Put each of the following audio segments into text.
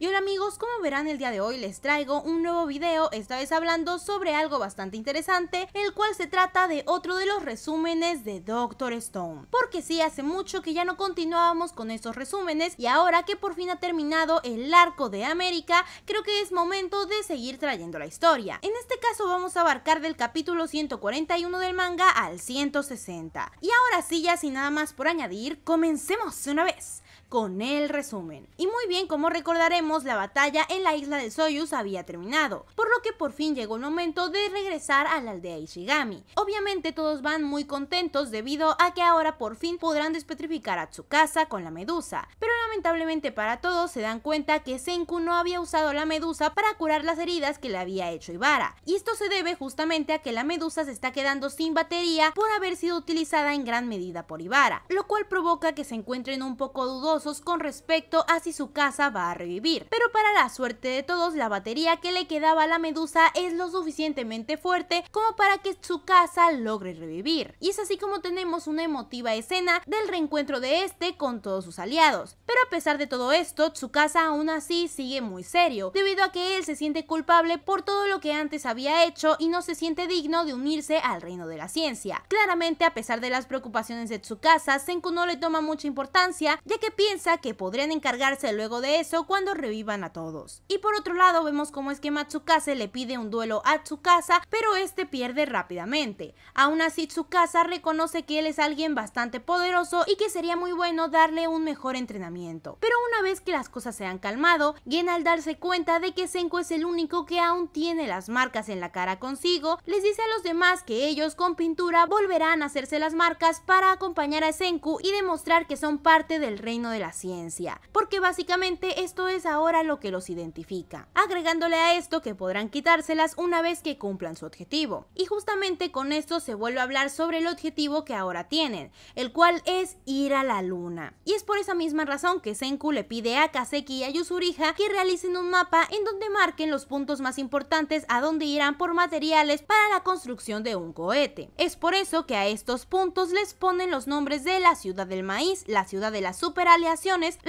Y hola amigos, como verán el día de hoy les traigo un nuevo video, esta vez hablando sobre algo bastante interesante, el cual se trata de otro de los resúmenes de Doctor Stone. Porque sí, hace mucho que ya no continuábamos con esos resúmenes y ahora que por fin ha terminado el arco de América, creo que es momento de seguir trayendo la historia. En este caso vamos a abarcar del capítulo 141 del manga al 160. Y ahora sí, ya sin nada más por añadir, comencemos una vez con el resumen. Y muy bien, como recordaremos, la batalla en la isla de Soyuz había terminado, por lo que por fin llegó el momento de regresar a la aldea Ishigami. Obviamente todos van muy contentos debido a que ahora por fin podrán despetrificar a Tsukasa con la medusa, pero lamentablemente para todos se dan cuenta que Senku no había usado la medusa para curar las heridas que le había hecho Ibara, y esto se debe justamente a que la medusa se está quedando sin batería por haber sido utilizada en gran medida por Ibara, lo cual provoca que se encuentren un poco dudosos con respecto a si su casa va a revivir. Pero para la suerte de todos, la batería que le quedaba a la medusa es lo suficientemente fuerte como para que su casa logre revivir. Y es así como tenemos una emotiva escena del reencuentro de este con todos sus aliados. Pero a pesar de todo esto, Tsukasa aún así sigue muy serio, debido a que él se siente culpable por todo lo que antes había hecho y no se siente digno de unirse al reino de la ciencia. Claramente, a pesar de las preocupaciones de Tsukasa, Senku no le toma mucha importancia, ya que piensa piensa que podrían encargarse luego de eso cuando revivan a todos. Y por otro lado vemos cómo es que Matsukase le pide un duelo a Tsukasa, pero este pierde rápidamente. Aún así Tsukasa reconoce que él es alguien bastante poderoso y que sería muy bueno darle un mejor entrenamiento. Pero una vez que las cosas se han calmado, Gen al darse cuenta de que Senku es el único que aún tiene las marcas en la cara consigo, les dice a los demás que ellos con pintura volverán a hacerse las marcas para acompañar a Senku y demostrar que son parte del reino de la ciencia, porque básicamente esto es ahora lo que los identifica, agregándole a esto que podrán quitárselas una vez que cumplan su objetivo. Y justamente con esto se vuelve a hablar sobre el objetivo que ahora tienen, el cual es ir a la luna. Y es por esa misma razón que Senku le pide a Kaseki y a Yuzuriha que realicen un mapa en donde marquen los puntos más importantes a donde irán por materiales para la construcción de un cohete. Es por eso que a estos puntos les ponen los nombres de la ciudad del maíz, la ciudad de la super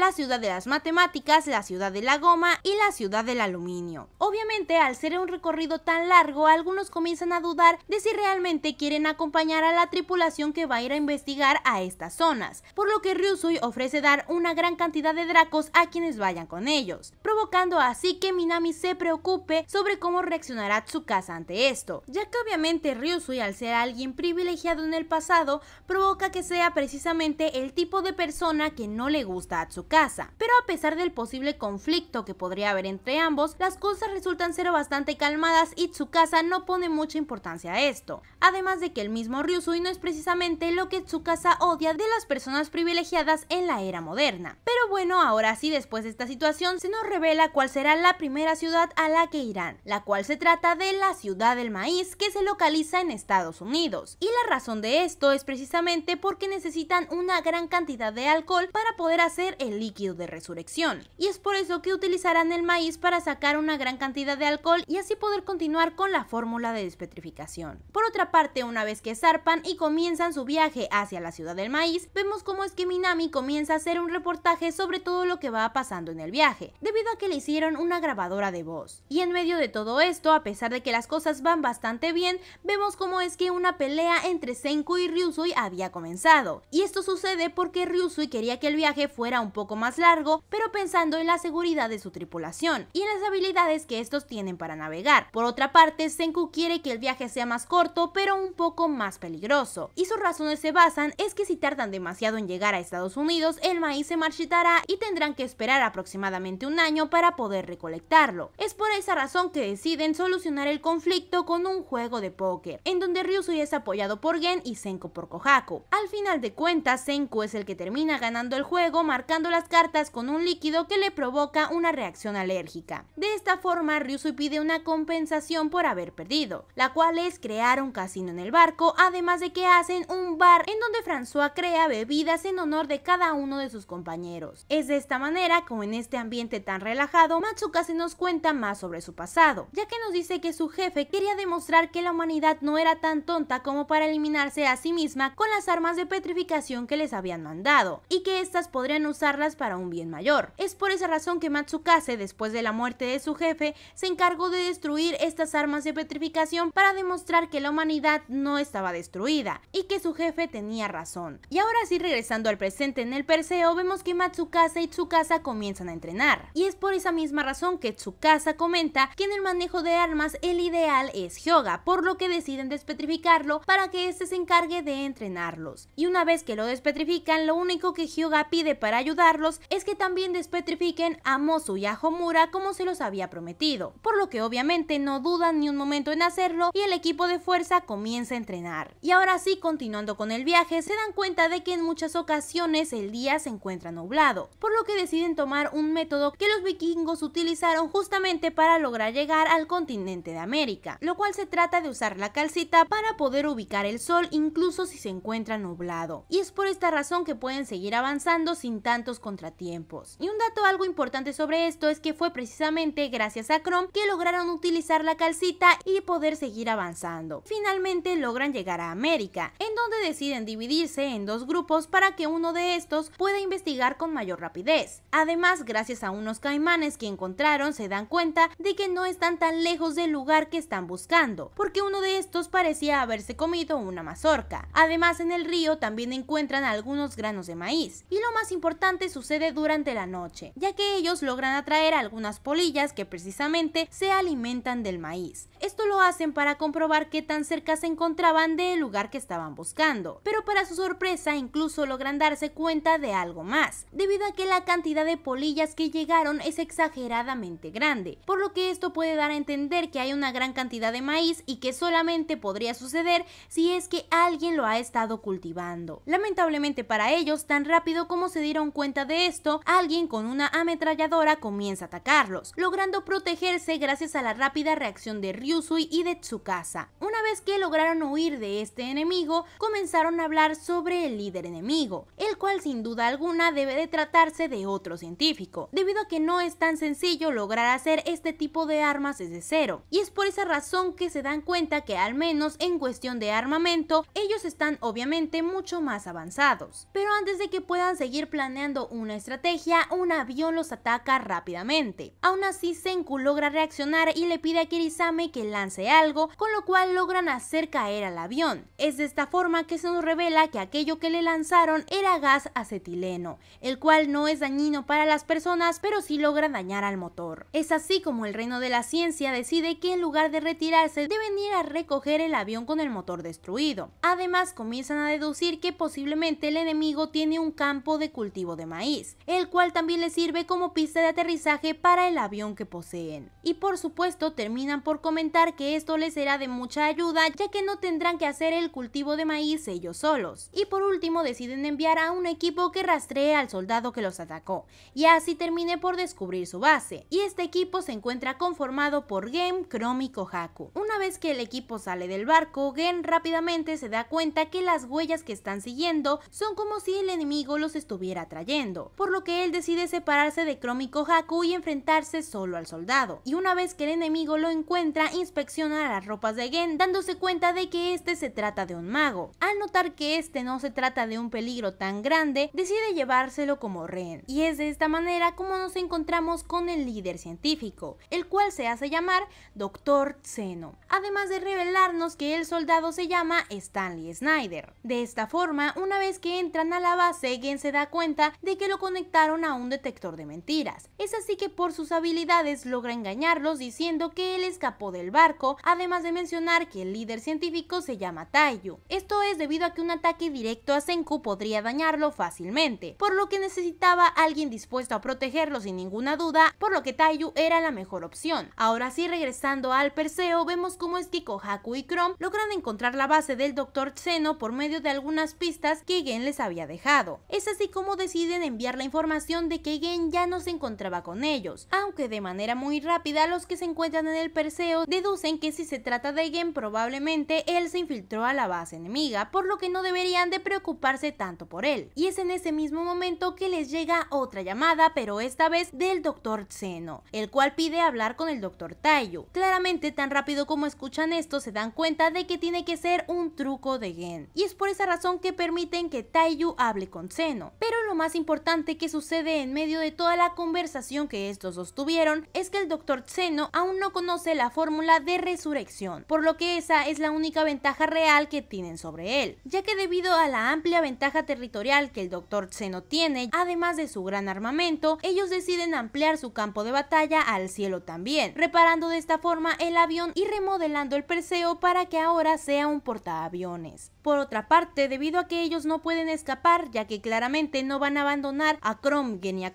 la ciudad de las matemáticas, la ciudad de la goma y la ciudad del aluminio. Obviamente, al ser un recorrido tan largo, algunos comienzan a dudar de si realmente quieren acompañar a la tripulación que va a ir a investigar a estas zonas, por lo que Ryusui ofrece dar una gran cantidad de dracos a quienes vayan con ellos, provocando así que Minami se preocupe sobre cómo reaccionará Tsukasa ante esto, ya que obviamente Ryusui al ser alguien privilegiado en el pasado, provoca que sea precisamente el tipo de persona que no le gusta a Tsukasa. Pero a pesar del posible conflicto que podría haber entre ambos, las cosas resultan ser bastante calmadas y Tsukasa no pone mucha importancia a esto. Además de que el mismo Ryusui no es precisamente lo que Tsukasa odia de las personas privilegiadas en la era moderna. Pero bueno, ahora sí, después de esta situación, se nos revela cuál será la primera ciudad a la que irán, la cual se trata de la ciudad del maíz que se localiza en Estados Unidos. Y la razón de esto es precisamente porque necesitan una gran cantidad de alcohol para poder hacer el líquido de resurrección. Y es por eso que utilizarán el maíz para sacar una gran cantidad de alcohol y así poder continuar con la fórmula de despetrificación. Por otra parte, una vez que zarpan y comienzan su viaje hacia la ciudad del maíz, vemos cómo es que Minami comienza a hacer un reportaje sobre todo lo que va pasando en el viaje, debido a que le hicieron una grabadora de voz. Y en medio de todo esto, a pesar de que las cosas van bastante bien, vemos cómo es que una pelea entre Senku y Ryusui había comenzado. Y esto sucede porque Ryusui quería que el viaje fuera un poco más largo, pero pensando en la seguridad de su tripulación y en las habilidades que estos tienen para navegar. Por otra parte, Senku quiere que el viaje sea más corto, pero un poco más peligroso. Y sus razones se basan es que si tardan demasiado en llegar a Estados Unidos, el maíz se marchitará y tendrán que esperar aproximadamente un año para poder recolectarlo. Es por esa razón que deciden solucionar el conflicto con un juego de póker, en donde Ryusui es apoyado por Gen y Senku por Kohaku. Al final de cuentas, Senku es el que termina ganando el juego marcando las cartas con un líquido que le provoca una reacción alérgica. De esta forma, Ryusui pide una compensación por haber perdido, la cual es crear un casino en el barco, además de que hacen un bar en donde François crea bebidas en honor de cada uno de sus compañeros. Es de esta manera, como en este ambiente tan relajado, Matsuka se nos cuenta más sobre su pasado, ya que nos dice que su jefe quería demostrar que la humanidad no era tan tonta como para eliminarse a sí misma con las armas de petrificación que les habían mandado, y que estas podrían usarlas para un bien mayor. Es por esa razón que Matsukase, después de la muerte de su jefe, se encargó de destruir estas armas de petrificación para demostrar que la humanidad no estaba destruida y que su jefe tenía razón. Y ahora sí, regresando al presente en el Perseo, vemos que Matsukase y Tsukasa comienzan a entrenar. Y es por esa misma razón que Tsukasa comenta que en el manejo de armas el ideal es Hyoga, por lo que deciden despetrificarlo para que éste se encargue de entrenarlos. Y una vez que lo despetrifican, lo único que Hyoga pide para ayudarlos es que también despetrifiquen a Mosu y a Homura como se los había prometido, por lo que obviamente no dudan ni un momento en hacerlo y el equipo de fuerza comienza a entrenar. Y ahora sí, continuando con el viaje, se dan cuenta de que en muchas ocasiones el día se encuentra nublado, por lo que deciden tomar un método que los vikingos utilizaron justamente para lograr llegar al continente de América, lo cual se trata de usar la calcita para poder ubicar el sol incluso si se encuentra nublado. Y es por esta razón que pueden seguir avanzando sin tantos contratiempos. Y un dato algo importante sobre esto es que fue precisamente gracias a Chrome que lograron utilizar la calcita y poder seguir avanzando. Finalmente logran llegar a América, en donde deciden dividirse en dos grupos para que uno de estos pueda investigar con mayor rapidez. Además, gracias a unos caimanes que encontraron, se dan cuenta de que no están tan lejos del lugar que están buscando, porque uno de estos parecía haberse comido una mazorca. Además, en el río también encuentran algunos granos de maíz, y lo más importante sucede durante la noche, ya que ellos logran atraer algunas polillas que precisamente se alimentan del maíz. Esto lo hacen para comprobar qué tan cerca se encontraban del lugar que estaban buscando, pero para su sorpresa incluso logran darse cuenta de algo más, debido a que la cantidad de polillas que llegaron es exageradamente grande, por lo que esto puede dar a entender que hay una gran cantidad de maíz y que solamente podría suceder si es que alguien lo ha estado cultivando. Lamentablemente para ellos, tan rápido como se se dieron cuenta de esto, alguien con una ametralladora comienza a atacarlos, logrando protegerse gracias a la rápida reacción de Ryusui y de Tsukasa. Una vez que lograron huir de este enemigo, comenzaron a hablar sobre el líder enemigo, el cual sin duda alguna debe de tratarse de otro científico, debido a que no es tan sencillo lograr hacer este tipo de armas desde cero, y es por esa razón que se dan cuenta que al menos en cuestión de armamento, ellos están obviamente mucho más avanzados. Pero antes de que puedan seguir planeando una estrategia, un avión los ataca rápidamente. Aún así, Senku logra reaccionar y le pide a Kirisame que lance algo, con lo cual logran hacer caer al avión. Es de esta forma que se nos revela que aquello que le lanzaron era gas acetileno, el cual no es dañino para las personas, pero sí logra dañar al motor. Es así como el reino de la ciencia decide que en lugar de retirarse, deben ir a recoger el avión con el motor destruido. Además, comienzan a deducir que posiblemente el enemigo tiene un campo de cultivo de maíz, el cual también les sirve como pista de aterrizaje para el avión que poseen. Y por supuesto terminan por comentar que esto les será de mucha ayuda ya que no tendrán que hacer el cultivo de maíz ellos solos. Y por último deciden enviar a un equipo que rastree al soldado que los atacó y así termine por descubrir su base. Y este equipo se encuentra conformado por Game, Chrome y Kohaku. Una vez que el equipo sale del barco, Gen rápidamente se da cuenta que las huellas que están siguiendo son como si el enemigo los estuviera estuviera trayendo, por lo que él decide separarse de y Kohaku y enfrentarse solo al soldado. Y una vez que el enemigo lo encuentra, inspecciona las ropas de Gen, dándose cuenta de que este se trata de un mago. Al notar que este no se trata de un peligro tan grande, decide llevárselo como Ren. Y es de esta manera como nos encontramos con el líder científico, el cual se hace llamar Doctor Zeno. Además de revelarnos que el soldado se llama Stanley Snyder. De esta forma, una vez que entran a la base, Gen se da cuenta de que lo conectaron a un detector de mentiras. Es así que por sus habilidades logra engañarlos diciendo que él escapó del barco, además de mencionar que el líder científico se llama Taiyu. Esto es debido a que un ataque directo a Senku podría dañarlo fácilmente, por lo que necesitaba a alguien dispuesto a protegerlo sin ninguna duda, por lo que Taiyu era la mejor opción. Ahora sí, regresando al Perseo, vemos cómo es Haku y Chrome logran encontrar la base del Dr. Xeno por medio de algunas pistas que Gen les había dejado. Es así como cómo deciden enviar la información de que Gen ya no se encontraba con ellos, aunque de manera muy rápida los que se encuentran en el Perseo deducen que si se trata de Gen probablemente él se infiltró a la base enemiga, por lo que no deberían de preocuparse tanto por él. Y es en ese mismo momento que les llega otra llamada, pero esta vez del Dr. Zeno, el cual pide hablar con el Dr. Taiyu. Claramente tan rápido como escuchan esto se dan cuenta de que tiene que ser un truco de Gen, y es por esa razón que permiten que Taiyu hable con Zeno. Pero lo más importante que sucede en medio de toda la conversación que estos sostuvieron es que el Dr. Zeno aún no conoce la fórmula de resurrección, por lo que esa es la única ventaja real que tienen sobre él, ya que debido a la amplia ventaja territorial que el Dr. Zeno tiene, además de su gran armamento, ellos deciden ampliar su campo de batalla al cielo también, reparando de esta forma el avión y remodelando el Perseo para que ahora sea un portaaviones por otra parte, debido a que ellos no pueden escapar, ya que claramente no van a abandonar a Kromgen y a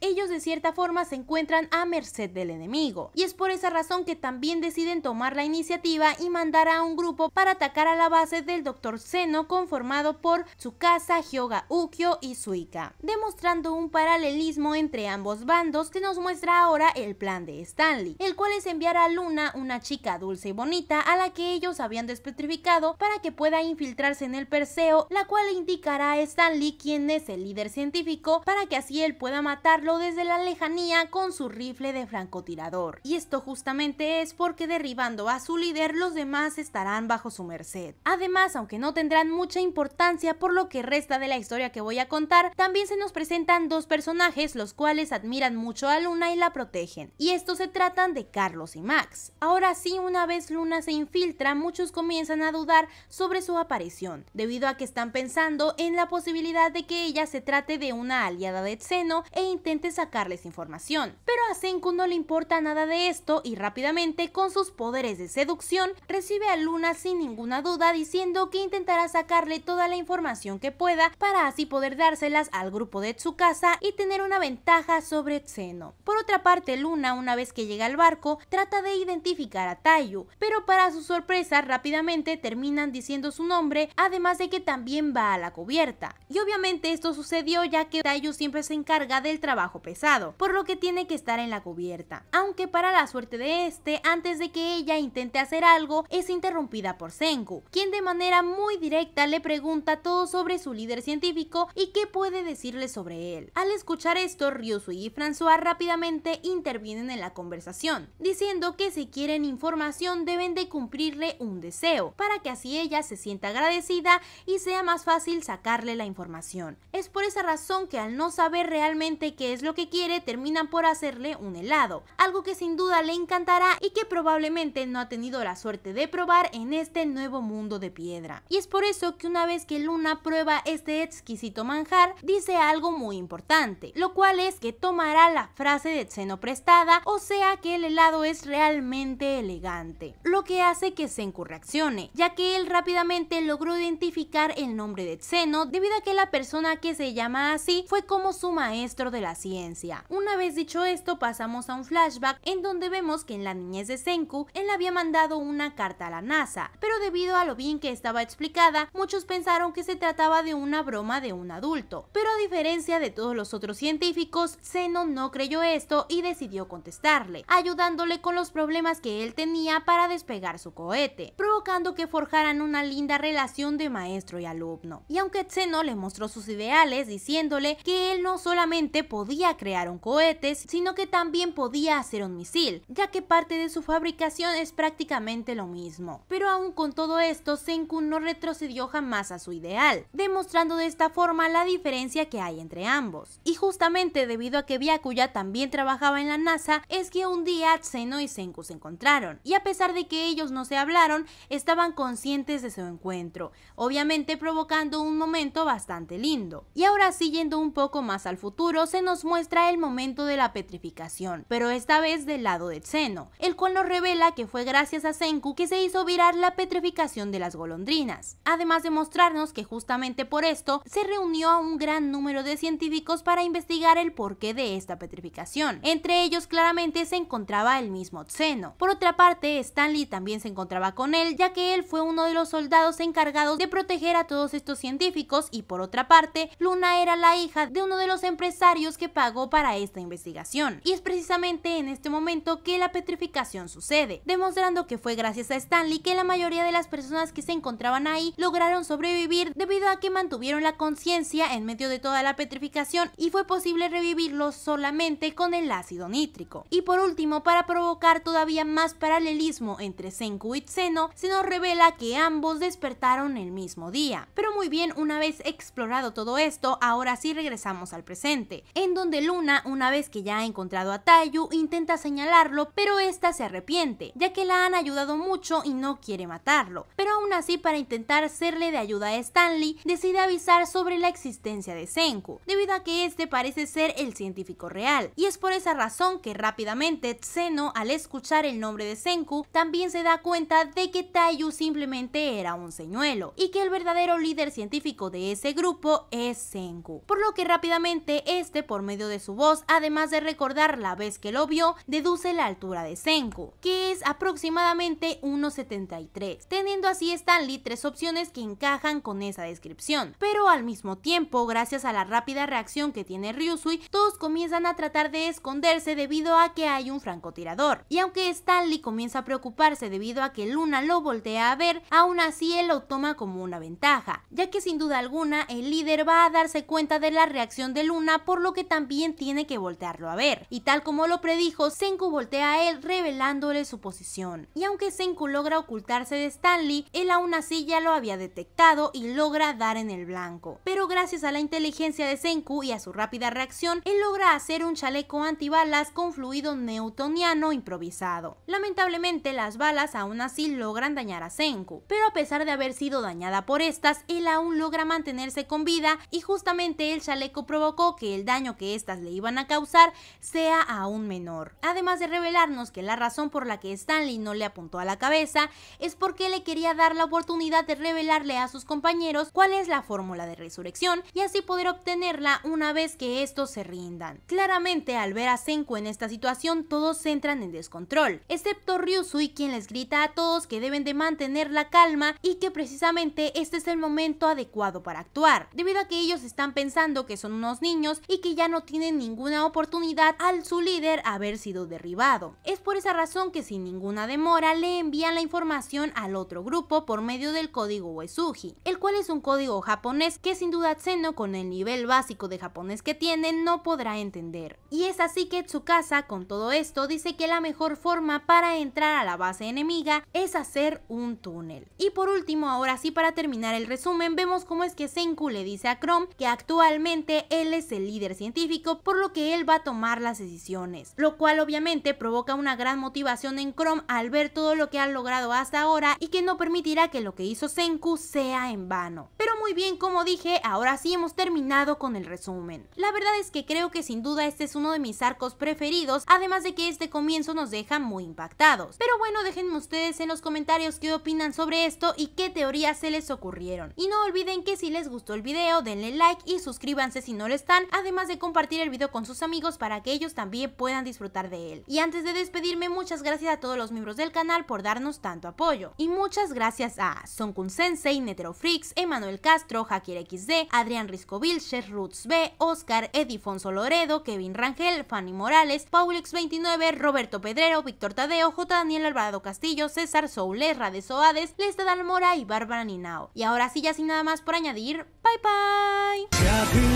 ellos de cierta forma se encuentran a merced del enemigo. Y es por esa razón que también deciden tomar la iniciativa y mandar a un grupo para atacar a la base del Dr. Seno conformado por Tsukasa, Hyoga Ukyo y Suika, demostrando un paralelismo entre ambos bandos que nos muestra ahora el plan de Stanley, el cual es enviar a Luna, una chica dulce y bonita a la que ellos habían despetrificado para que pueda infiltrarse en el Perseo, la cual indicará a Stanley quién es el líder científico para que así él pueda matarlo desde la lejanía con su rifle de francotirador. Y esto justamente es porque derribando a su líder los demás estarán bajo su merced. Además, aunque no tendrán mucha importancia por lo que resta de la historia que voy a contar, también se nos presentan dos personajes los cuales admiran mucho a Luna y la protegen. Y estos se tratan de Carlos y Max. Ahora sí, una vez Luna se infiltra, muchos comienzan a dudar sobre su aparición, debido a que están pensando en la posibilidad de que ella se trate de una aliada de Tseno e intente sacarles información. Pero a Senku no le importa nada de esto y rápidamente, con sus poderes de seducción, recibe a Luna sin ninguna duda diciendo que intentará sacarle toda la información que pueda para así poder dárselas al grupo de Tsukasa y tener una ventaja sobre Tseno. Por otra parte, Luna, una vez que llega al barco, trata de identificar a Tayu, pero para su sorpresa rápidamente terminan diciendo su nombre, además de que también va a la cubierta. Y obviamente esto sucedió ya que Tayu siempre se encarga del trabajo pesado, por lo que tiene que estar en la cubierta. Aunque para la suerte de este, antes de que ella intente hacer algo, es interrumpida por Senku, quien de manera muy directa le pregunta todo sobre su líder científico y qué puede decirle sobre él. Al escuchar esto, Ryusui y François rápidamente intervienen en la conversación, diciendo que si quieren información deben de cumplirle un deseo, para que así ella se sienta agradecida y sea más fácil sacarle la información. Es por esa razón que al no saber realmente qué es lo que quiere, terminan por hacerle un helado, algo que sin duda le encantará y que probablemente no ha tenido la suerte de probar en este nuevo mundo de piedra. Y es por eso que una vez que Luna prueba este exquisito manjar, dice algo muy importante, lo cual es que tomará la frase de Tseno prestada, o sea que el helado es realmente elegante, lo que hace que Senku reaccione, ya que él rápidamente logró identificar el nombre de Zeno debido a que la persona que se llama así fue como su maestro de la ciencia. Una vez dicho esto pasamos a un flashback en donde vemos que en la niñez de Senku él había mandado una carta a la NASA, pero debido a lo bien que estaba explicada muchos pensaron que se trataba de una broma de un adulto, pero a diferencia de todos los otros científicos, Zeno no creyó esto y decidió contestarle, ayudándole con los problemas que él tenía para despegar su cohete, provocando que forjaran una linda relación de maestro y alumno. Y aunque Zeno le mostró sus ideales diciéndole que él no solamente podía crear un cohete, sino que también podía hacer un misil, ya que parte de su fabricación es prácticamente lo mismo. Pero aún con todo esto, Senku no retrocedió jamás a su ideal, demostrando de esta forma la diferencia que hay entre ambos. Y justamente debido a que Byakuya también trabajaba en la NASA, es que un día Zeno y Senku se encontraron, y a pesar de que ellos no se hablaron, estaban conscientes de su encuentro encuentro, obviamente provocando un momento bastante lindo. Y ahora siguiendo un poco más al futuro, se nos muestra el momento de la petrificación, pero esta vez del lado de Tseno, el cual nos revela que fue gracias a Senku que se hizo virar la petrificación de las golondrinas, además de mostrarnos que justamente por esto se reunió a un gran número de científicos para investigar el porqué de esta petrificación. Entre ellos claramente se encontraba el mismo Tseno. Por otra parte, Stanley también se encontraba con él, ya que él fue uno de los soldados encargados de proteger a todos estos científicos y por otra parte, Luna era la hija de uno de los empresarios que pagó para esta investigación. Y es precisamente en este momento que la petrificación sucede, demostrando que fue gracias a Stanley que la mayoría de las personas que se encontraban ahí lograron sobrevivir debido a que mantuvieron la conciencia en medio de toda la petrificación y fue posible revivirlos solamente con el ácido nítrico. Y por último, para provocar todavía más paralelismo entre Senku y Tseno, se nos revela que ambos después despertaron el mismo día. Pero muy bien, una vez explorado todo esto, ahora sí regresamos al presente, en donde Luna, una vez que ya ha encontrado a Tayu, intenta señalarlo, pero esta se arrepiente, ya que la han ayudado mucho y no quiere matarlo. Pero aún así, para intentar serle de ayuda a Stanley, decide avisar sobre la existencia de Senku, debido a que este parece ser el científico real, y es por esa razón que rápidamente Zeno, al escuchar el nombre de Senku, también se da cuenta de que Tayu simplemente era un señuelo y que el verdadero líder científico de ese grupo es Senku. Por lo que rápidamente este, por medio de su voz, además de recordar la vez que lo vio, deduce la altura de Senku, que es aproximadamente 1,73, teniendo así Stanley tres opciones que encajan con esa descripción. Pero al mismo tiempo, gracias a la rápida reacción que tiene Ryusui, todos comienzan a tratar de esconderse debido a que hay un francotirador. Y aunque Stanley comienza a preocuparse debido a que Luna lo voltea a ver, aún así él lo toma como una ventaja, ya que sin duda alguna el líder va a darse cuenta de la reacción de Luna, por lo que también tiene que voltearlo a ver. Y tal como lo predijo, Senku voltea a él revelándole su posición. Y aunque Senku logra ocultarse de Stanley, él aún así ya lo había detectado y logra dar en el blanco. Pero gracias a la inteligencia de Senku y a su rápida reacción, él logra hacer un chaleco antibalas con fluido newtoniano improvisado. Lamentablemente las balas aún así logran dañar a Senku, pero a pesar de haber sido dañada por estas, él aún logra mantenerse con vida y justamente el chaleco provocó que el daño que estas le iban a causar sea aún menor. Además de revelarnos que la razón por la que Stanley no le apuntó a la cabeza es porque le quería dar la oportunidad de revelarle a sus compañeros cuál es la fórmula de resurrección y así poder obtenerla una vez que estos se rindan. Claramente al ver a Senku en esta situación todos entran en descontrol, excepto Ryusui quien les grita a todos que deben de mantener la calma y que precisamente este es el momento adecuado para actuar, debido a que ellos están pensando que son unos niños y que ya no tienen ninguna oportunidad al su líder haber sido derribado. Es por esa razón que sin ninguna demora le envían la información al otro grupo por medio del código Wesuji. el cual es un código japonés que sin duda Tseno con el nivel básico de japonés que tiene no podrá entender. Y es así que Tsukasa con todo esto dice que la mejor forma para entrar a la base enemiga es hacer un túnel. Y por último último, ahora sí para terminar el resumen, vemos cómo es que Senku le dice a Chrome que actualmente él es el líder científico, por lo que él va a tomar las decisiones, lo cual obviamente provoca una gran motivación en Chrome al ver todo lo que han logrado hasta ahora y que no permitirá que lo que hizo Senku sea en vano. Pero muy bien, como dije, ahora sí hemos terminado con el resumen. La verdad es que creo que sin duda este es uno de mis arcos preferidos, además de que este comienzo nos deja muy impactados. Pero bueno, déjenme ustedes en los comentarios qué opinan sobre esto y qué teorías se les ocurrieron. Y no olviden que si les gustó el video, denle like y suscríbanse si no lo están, además de compartir el video con sus amigos para que ellos también puedan disfrutar de él. Y antes de despedirme, muchas gracias a todos los miembros del canal por darnos tanto apoyo. Y muchas gracias a Sonkun Sensei, Freaks, Emanuel Castro, Hakier XD, Adrián Riscobil, Sher Roots B, Oscar, Edifonso Loredo, Kevin Rangel, Fanny Morales, Paulix29, Roberto Pedrero, Víctor Tadeo, J. Daniel Alvarado Castillo, César Soulerra de Soades, Lesta Dalmor, y Bárbara Ninao. Y ahora sí, ya sin nada más por añadir, bye bye.